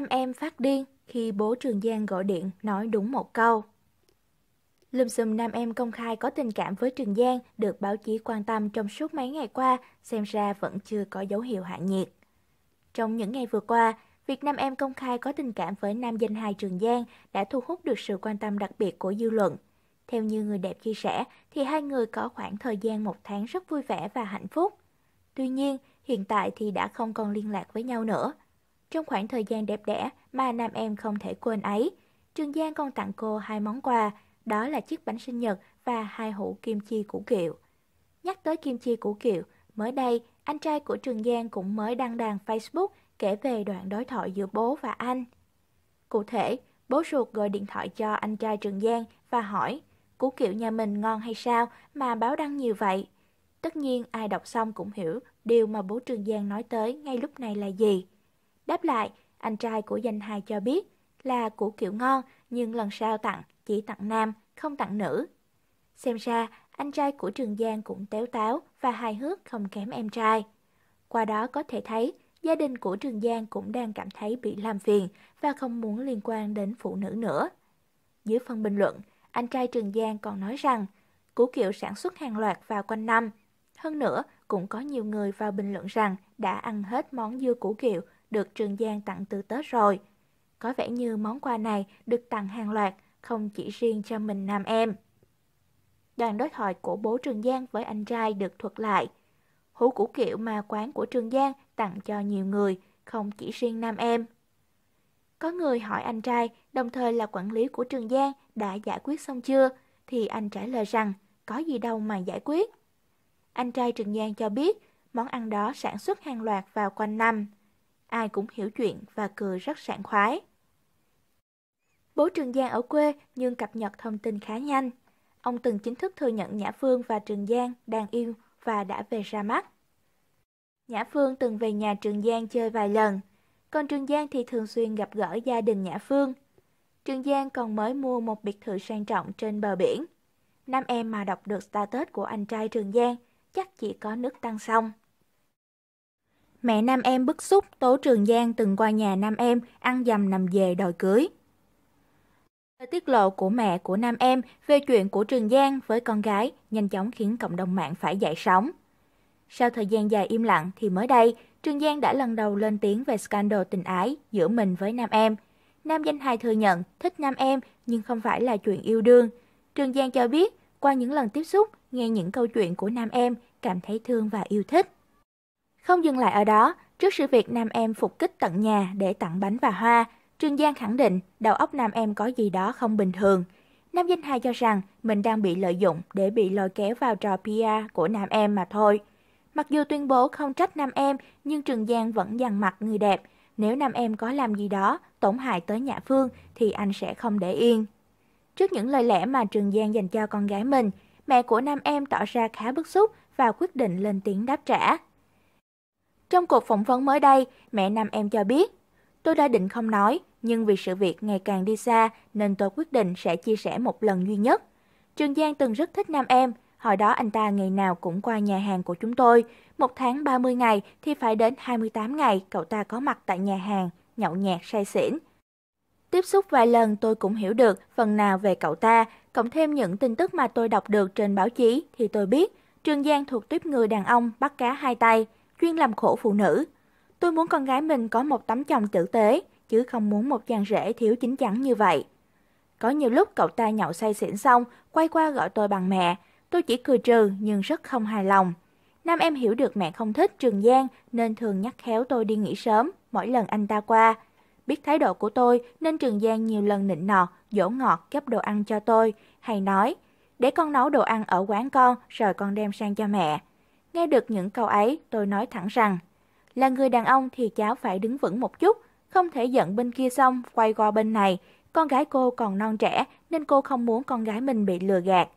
Nam em phát điên khi bố Trường Giang gọi điện nói đúng một câu. Lùm xùm nam em công khai có tình cảm với Trường Giang được báo chí quan tâm trong suốt mấy ngày qua, xem ra vẫn chưa có dấu hiệu hạ nhiệt. Trong những ngày vừa qua, việc nam em công khai có tình cảm với nam danh hài Trường Giang đã thu hút được sự quan tâm đặc biệt của dư luận. Theo như người đẹp chia sẻ, thì hai người có khoảng thời gian một tháng rất vui vẻ và hạnh phúc. Tuy nhiên, hiện tại thì đã không còn liên lạc với nhau nữa. Trong khoảng thời gian đẹp đẽ mà nam em không thể quên ấy, Trương Giang còn tặng cô hai món quà, đó là chiếc bánh sinh nhật và hai hũ kim chi củ kiệu. Nhắc tới kim chi củ kiệu, mới đây, anh trai của Trường Giang cũng mới đăng đàn Facebook kể về đoạn đối thoại giữa bố và anh. Cụ thể, bố ruột gọi điện thoại cho anh trai Trường Giang và hỏi, củ kiệu nhà mình ngon hay sao mà báo đăng nhiều vậy? Tất nhiên ai đọc xong cũng hiểu điều mà bố Trường Giang nói tới ngay lúc này là gì. Đáp lại, anh trai của danh hài cho biết là củ kiệu ngon nhưng lần sau tặng chỉ tặng nam, không tặng nữ. Xem ra, anh trai của Trường Giang cũng téo táo và hài hước không kém em trai. Qua đó có thể thấy, gia đình của Trường Giang cũng đang cảm thấy bị làm phiền và không muốn liên quan đến phụ nữ nữa. Dưới phần bình luận, anh trai Trường Giang còn nói rằng, củ kiệu sản xuất hàng loạt vào quanh năm. Hơn nữa, cũng có nhiều người vào bình luận rằng đã ăn hết món dưa củ kiệu được Trường Giang tặng từ Tết rồi. Có vẻ như món quà này được tặng hàng loạt, không chỉ riêng cho mình nam em. Đoàn đối thoại của bố Trường Giang với anh trai được thuật lại. Hũ củ kiệu mà quán của Trường Giang tặng cho nhiều người, không chỉ riêng nam em. Có người hỏi anh trai, đồng thời là quản lý của Trường Giang đã giải quyết xong chưa, thì anh trả lời rằng có gì đâu mà giải quyết. Anh trai Trường Giang cho biết món ăn đó sản xuất hàng loạt vào quanh năm ai cũng hiểu chuyện và cười rất sảng khoái. Bố Trường Giang ở quê nhưng cập nhật thông tin khá nhanh. Ông từng chính thức thừa nhận Nhã Phương và Trường Giang đang yêu và đã về ra mắt. Nhã Phương từng về nhà Trường Giang chơi vài lần, còn Trường Giang thì thường xuyên gặp gỡ gia đình Nhã Phương. Trường Giang còn mới mua một biệt thự sang trọng trên bờ biển. Nam em mà đọc được status của anh trai Trường Giang chắc chỉ có nước tăng sông. Mẹ nam em bức xúc Tố Trường Giang từng qua nhà nam em ăn dầm nằm về đòi cưới. Lời tiết lộ của mẹ của nam em về chuyện của Trường Giang với con gái nhanh chóng khiến cộng đồng mạng phải dậy sóng. Sau thời gian dài im lặng thì mới đây, Trường Giang đã lần đầu lên tiếng về scandal tình ái giữa mình với nam em. Nam danh hài thừa nhận thích nam em nhưng không phải là chuyện yêu đương. Trường Giang cho biết, qua những lần tiếp xúc, nghe những câu chuyện của nam em, cảm thấy thương và yêu thích. Không dừng lại ở đó, trước sự việc nam em phục kích tận nhà để tặng bánh và hoa, Trương Giang khẳng định đầu óc nam em có gì đó không bình thường. Nam danh hai cho rằng mình đang bị lợi dụng để bị lôi kéo vào trò PR của nam em mà thôi. Mặc dù tuyên bố không trách nam em, nhưng Trường Giang vẫn dằn mặt người đẹp. Nếu nam em có làm gì đó, tổn hại tới Nhã Phương thì anh sẽ không để yên. Trước những lời lẽ mà Trường Giang dành cho con gái mình, mẹ của nam em tỏ ra khá bức xúc và quyết định lên tiếng đáp trả. Trong cuộc phỏng vấn mới đây, mẹ nam em cho biết, tôi đã định không nói, nhưng vì sự việc ngày càng đi xa nên tôi quyết định sẽ chia sẻ một lần duy nhất. Trường Giang từng rất thích nam em, hồi đó anh ta ngày nào cũng qua nhà hàng của chúng tôi. Một tháng 30 ngày thì phải đến 28 ngày cậu ta có mặt tại nhà hàng, nhậu nhẹt say xỉn. Tiếp xúc vài lần tôi cũng hiểu được phần nào về cậu ta, cộng thêm những tin tức mà tôi đọc được trên báo chí thì tôi biết Trường Giang thuộc tiếp người đàn ông bắt cá hai tay chuyên làm khổ phụ nữ. Tôi muốn con gái mình có một tấm chồng tử tế, chứ không muốn một chàng rể thiếu chính chắn như vậy. Có nhiều lúc cậu ta nhậu say xỉn xong, quay qua gọi tôi bằng mẹ. Tôi chỉ cười trừ nhưng rất không hài lòng. Nam em hiểu được mẹ không thích Trường Giang nên thường nhắc khéo tôi đi nghỉ sớm mỗi lần anh ta qua. Biết thái độ của tôi nên Trường Giang nhiều lần nịnh nọt, dỗ ngọt gấp đồ ăn cho tôi, hay nói, để con nấu đồ ăn ở quán con rồi con đem sang cho mẹ. Nghe được những câu ấy, tôi nói thẳng rằng, là người đàn ông thì cháu phải đứng vững một chút, không thể giận bên kia xong, quay qua bên này. Con gái cô còn non trẻ nên cô không muốn con gái mình bị lừa gạt.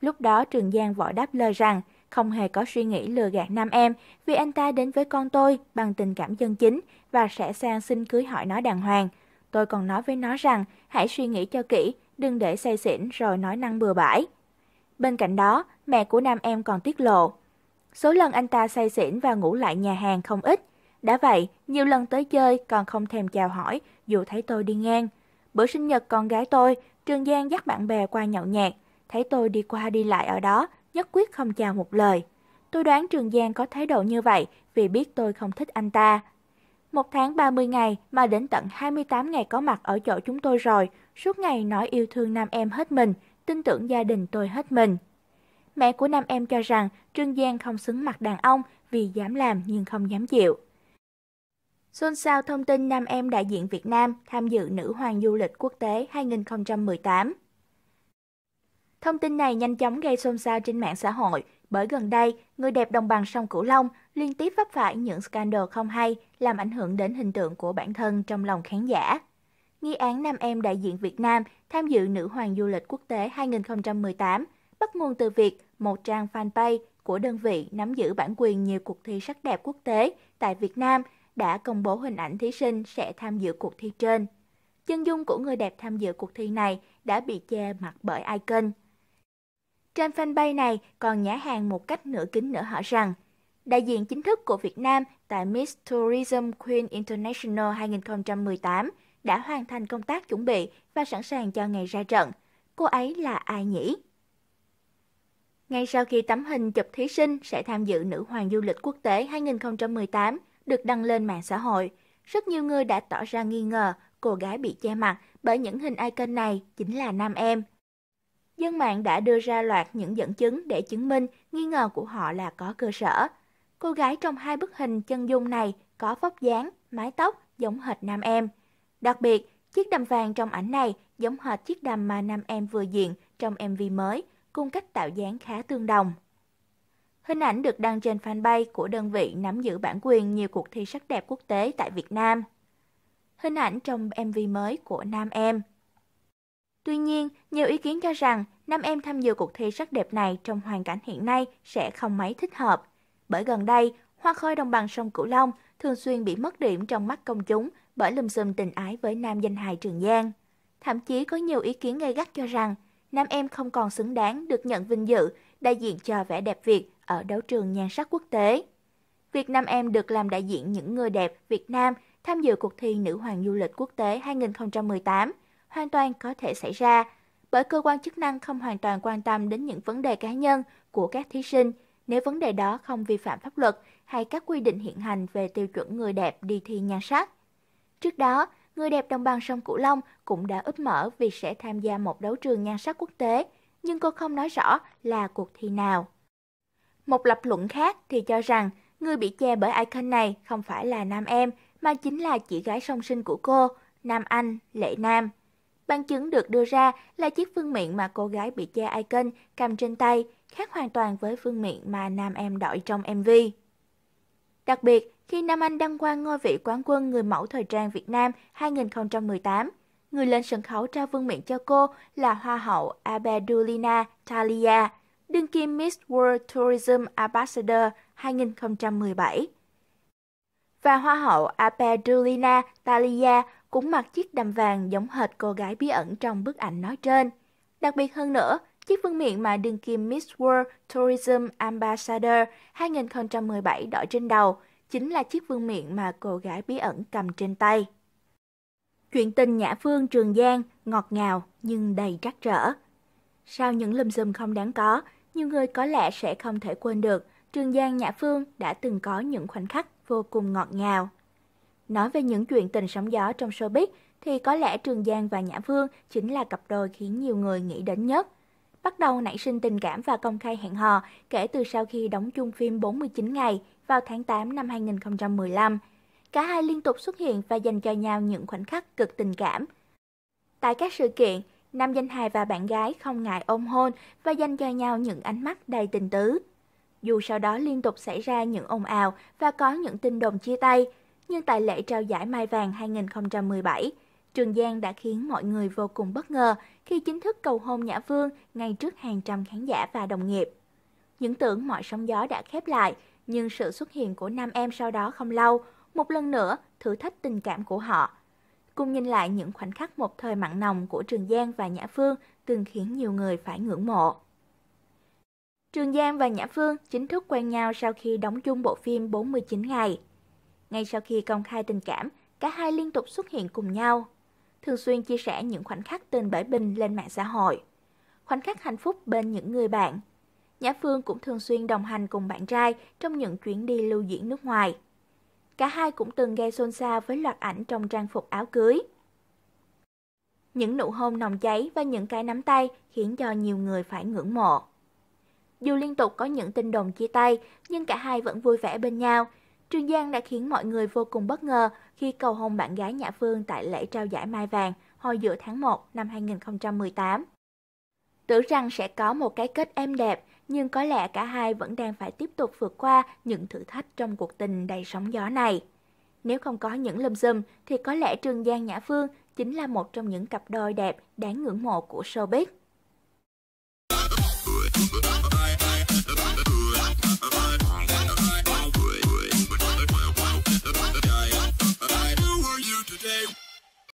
Lúc đó Trường Giang vội đáp lời rằng, không hề có suy nghĩ lừa gạt nam em vì anh ta đến với con tôi bằng tình cảm chân chính và sẽ sang xin cưới hỏi nó đàng hoàng. Tôi còn nói với nó rằng hãy suy nghĩ cho kỹ, đừng để say xỉn rồi nói năng bừa bãi. Bên cạnh đó, mẹ của nam em còn tiết lộ Số lần anh ta say xỉn và ngủ lại nhà hàng không ít. Đã vậy, nhiều lần tới chơi còn không thèm chào hỏi dù thấy tôi đi ngang. Bữa sinh nhật con gái tôi, Trường Giang dắt bạn bè qua nhậu nhẹt. Thấy tôi đi qua đi lại ở đó, nhất quyết không chào một lời. Tôi đoán Trường Giang có thái độ như vậy vì biết tôi không thích anh ta. Một tháng 30 ngày mà đến tận 28 ngày có mặt ở chỗ chúng tôi rồi, suốt ngày nói yêu thương nam em hết mình, tin tưởng gia đình tôi hết mình mẹ của nam em cho rằng Trương Giang không xứng mặt đàn ông vì dám làm nhưng không dám chịu. Xôn xao thông tin nam em đại diện Việt Nam tham dự nữ hoàng du lịch quốc tế 2018. Thông tin này nhanh chóng gây xôn xao trên mạng xã hội bởi gần đây, người đẹp đồng bằng sông Cửu Long liên tiếp vấp phải những scandal không hay làm ảnh hưởng đến hình tượng của bản thân trong lòng khán giả. Nghi án nam em đại diện Việt Nam tham dự nữ hoàng du lịch quốc tế 2018 bắt nguồn từ việc một trang fanpage của đơn vị nắm giữ bản quyền nhiều cuộc thi sắc đẹp quốc tế tại Việt Nam đã công bố hình ảnh thí sinh sẽ tham dự cuộc thi trên. Chân dung của người đẹp tham dự cuộc thi này đã bị che mặt bởi icon. Trên fanpage này còn nhã hàng một cách nửa kính nửa hở rằng đại diện chính thức của Việt Nam tại Miss Tourism Queen International 2018 đã hoàn thành công tác chuẩn bị và sẵn sàng cho ngày ra trận. Cô ấy là ai nhỉ? Ngay sau khi tấm hình chụp thí sinh sẽ tham dự Nữ hoàng du lịch quốc tế 2018 được đăng lên mạng xã hội, rất nhiều người đã tỏ ra nghi ngờ cô gái bị che mặt bởi những hình icon này chính là nam em. Dân mạng đã đưa ra loạt những dẫn chứng để chứng minh nghi ngờ của họ là có cơ sở. Cô gái trong hai bức hình chân dung này có vóc dáng, mái tóc giống hệt nam em. Đặc biệt, chiếc đầm vàng trong ảnh này giống hệt chiếc đầm mà nam em vừa diện trong MV mới – cùng cách tạo dáng khá tương đồng. Hình ảnh được đăng trên fanpage của đơn vị nắm giữ bản quyền nhiều cuộc thi sắc đẹp quốc tế tại Việt Nam. Hình ảnh trong MV mới của Nam Em. Tuy nhiên, nhiều ý kiến cho rằng Nam Em tham dự cuộc thi sắc đẹp này trong hoàn cảnh hiện nay sẽ không mấy thích hợp. Bởi gần đây, hoa khôi đồng bằng sông Cửu Long thường xuyên bị mất điểm trong mắt công chúng bởi lùm xùm tình ái với nam danh hài Trường Giang. Thậm chí có nhiều ý kiến gây gắt cho rằng nam em không còn xứng đáng được nhận vinh dự đại diện cho vẻ đẹp Việt ở đấu trường nhan sắc quốc tế. Việt Nam em được làm đại diện những người đẹp Việt Nam tham dự cuộc thi Nữ hoàng du lịch quốc tế 2018 hoàn toàn có thể xảy ra bởi cơ quan chức năng không hoàn toàn quan tâm đến những vấn đề cá nhân của các thí sinh nếu vấn đề đó không vi phạm pháp luật hay các quy định hiện hành về tiêu chuẩn người đẹp đi thi nhan sắc. Trước đó, người đẹp đồng bằng sông Cửu Long cũng đã ấp mở việc sẽ tham gia một đấu trường nhan sắc quốc tế, nhưng cô không nói rõ là cuộc thi nào. Một lập luận khác thì cho rằng người bị che bởi icon này không phải là nam em mà chính là chị gái song sinh của cô, Nam Anh, Lệ Nam. Bằng chứng được đưa ra là chiếc phương miệng mà cô gái bị che icon cầm trên tay khác hoàn toàn với phương miệng mà nam em đội trong MV. Đặc biệt, khi Nam Anh đăng quang ngôi vị quán quân người mẫu thời trang Việt Nam 2018. Người lên sân khấu trao vương miện cho cô là Hoa hậu Abedulina Talia, đương kim Miss World Tourism Ambassador 2017. Và Hoa hậu Abedulina Talia cũng mặc chiếc đầm vàng giống hệt cô gái bí ẩn trong bức ảnh nói trên. Đặc biệt hơn nữa, chiếc vương miện mà đương kim Miss World Tourism Ambassador 2017 đội trên đầu chính là chiếc vương miện mà cô gái bí ẩn cầm trên tay. Chuyện tình Nhã Phương Trường Giang ngọt ngào nhưng đầy trắc trở. Sau những lùm xùm không đáng có, nhiều người có lẽ sẽ không thể quên được Trường Giang Nhã Phương đã từng có những khoảnh khắc vô cùng ngọt ngào. Nói về những chuyện tình sóng gió trong showbiz thì có lẽ Trường Giang và Nhã Phương chính là cặp đôi khiến nhiều người nghĩ đến nhất. Bắt đầu nảy sinh tình cảm và công khai hẹn hò kể từ sau khi đóng chung phim 49 ngày – vào tháng 8 năm 2015. Cả hai liên tục xuất hiện và dành cho nhau những khoảnh khắc cực tình cảm. Tại các sự kiện, nam danh hài và bạn gái không ngại ôm hôn và dành cho nhau những ánh mắt đầy tình tứ. Dù sau đó liên tục xảy ra những ồn ào và có những tin đồn chia tay, nhưng tại lễ trao giải Mai Vàng 2017, Trường Giang đã khiến mọi người vô cùng bất ngờ khi chính thức cầu hôn Nhã Vương ngay trước hàng trăm khán giả và đồng nghiệp. Những tưởng mọi sóng gió đã khép lại, nhưng sự xuất hiện của nam em sau đó không lâu, một lần nữa thử thách tình cảm của họ. Cùng nhìn lại những khoảnh khắc một thời mặn nồng của Trường Giang và Nhã Phương từng khiến nhiều người phải ngưỡng mộ. Trường Giang và Nhã Phương chính thức quen nhau sau khi đóng chung bộ phim 49 ngày. Ngay sau khi công khai tình cảm, cả hai liên tục xuất hiện cùng nhau, thường xuyên chia sẻ những khoảnh khắc tên bể bình lên mạng xã hội. Khoảnh khắc hạnh phúc bên những người bạn, Nhã Phương cũng thường xuyên đồng hành cùng bạn trai trong những chuyến đi lưu diễn nước ngoài. Cả hai cũng từng gây xôn xao với loạt ảnh trong trang phục áo cưới. Những nụ hôn nồng cháy và những cái nắm tay khiến cho nhiều người phải ngưỡng mộ. Dù liên tục có những tin đồn chia tay, nhưng cả hai vẫn vui vẻ bên nhau. Trương Giang đã khiến mọi người vô cùng bất ngờ khi cầu hôn bạn gái Nhã Phương tại lễ trao giải Mai Vàng hồi giữa tháng 1 năm 2018. Tưởng rằng sẽ có một cái kết êm đẹp nhưng có lẽ cả hai vẫn đang phải tiếp tục vượt qua những thử thách trong cuộc tình đầy sóng gió này. Nếu không có những lùm xùm thì có lẽ trương Giang Nhã Phương chính là một trong những cặp đôi đẹp đáng ngưỡng mộ của showbiz.